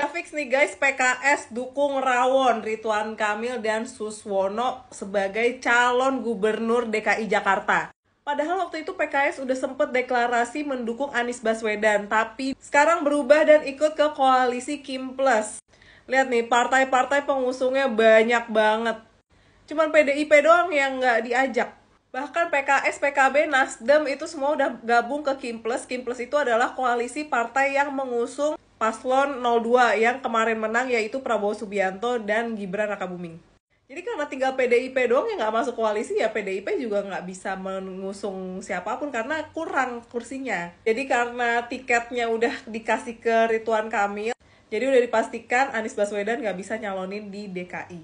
udah fix nih guys PKS dukung Rawon Rituan Kamil dan Suswono sebagai calon gubernur DKI Jakarta. Padahal waktu itu PKS udah sempet deklarasi mendukung Anies Baswedan, tapi sekarang berubah dan ikut ke koalisi Kim Plus. Lihat nih, partai-partai pengusungnya banyak banget. Cuman PDIP doang yang nggak diajak. Bahkan PKS, PKB, Nasdem itu semua udah gabung ke Kim Plus. Kim Plus itu adalah koalisi partai yang mengusung paslon 02 yang kemarin menang yaitu Prabowo Subianto dan Gibran Rakabuming. Jadi karena tinggal PDIP doang yang nggak masuk koalisi ya PDIP juga nggak bisa mengusung siapapun karena kurang kursinya. Jadi karena tiketnya udah dikasih ke Rituan Kamil, jadi udah dipastikan Anies Baswedan nggak bisa nyalonin di DKI.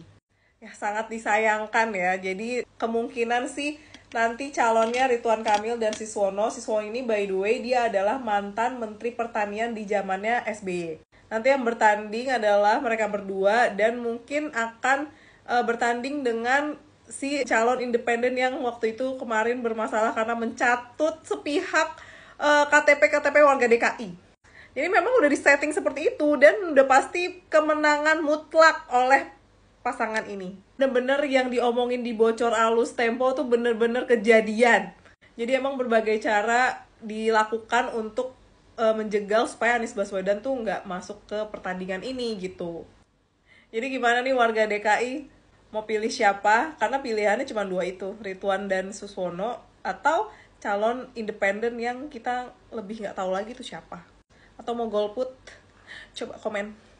Ya sangat disayangkan ya. Jadi kemungkinan sih nanti calonnya Rituan Kamil dan Siswono. Siswono ini by the way dia adalah mantan Menteri Pertanian di zamannya SBY. Nanti yang bertanding adalah mereka berdua dan mungkin akan uh, bertanding dengan si calon independen yang waktu itu kemarin bermasalah karena mencatut sepihak eh, KTP-KTP uh, warga DKI. Jadi memang udah disetting seperti itu dan udah pasti kemenangan mutlak oleh pasangan ini. dan bener yang diomongin di bocor alus tempo tuh bener-bener kejadian. Jadi emang berbagai cara dilakukan untuk uh, menjegal supaya Anies Baswedan tuh nggak masuk ke pertandingan ini gitu. Jadi gimana nih warga DKI mau pilih siapa? Karena pilihannya cuma dua itu, Rituan dan Suswono atau calon independen yang kita lebih nggak tahu lagi tuh siapa. Atau mau golput? Coba komen.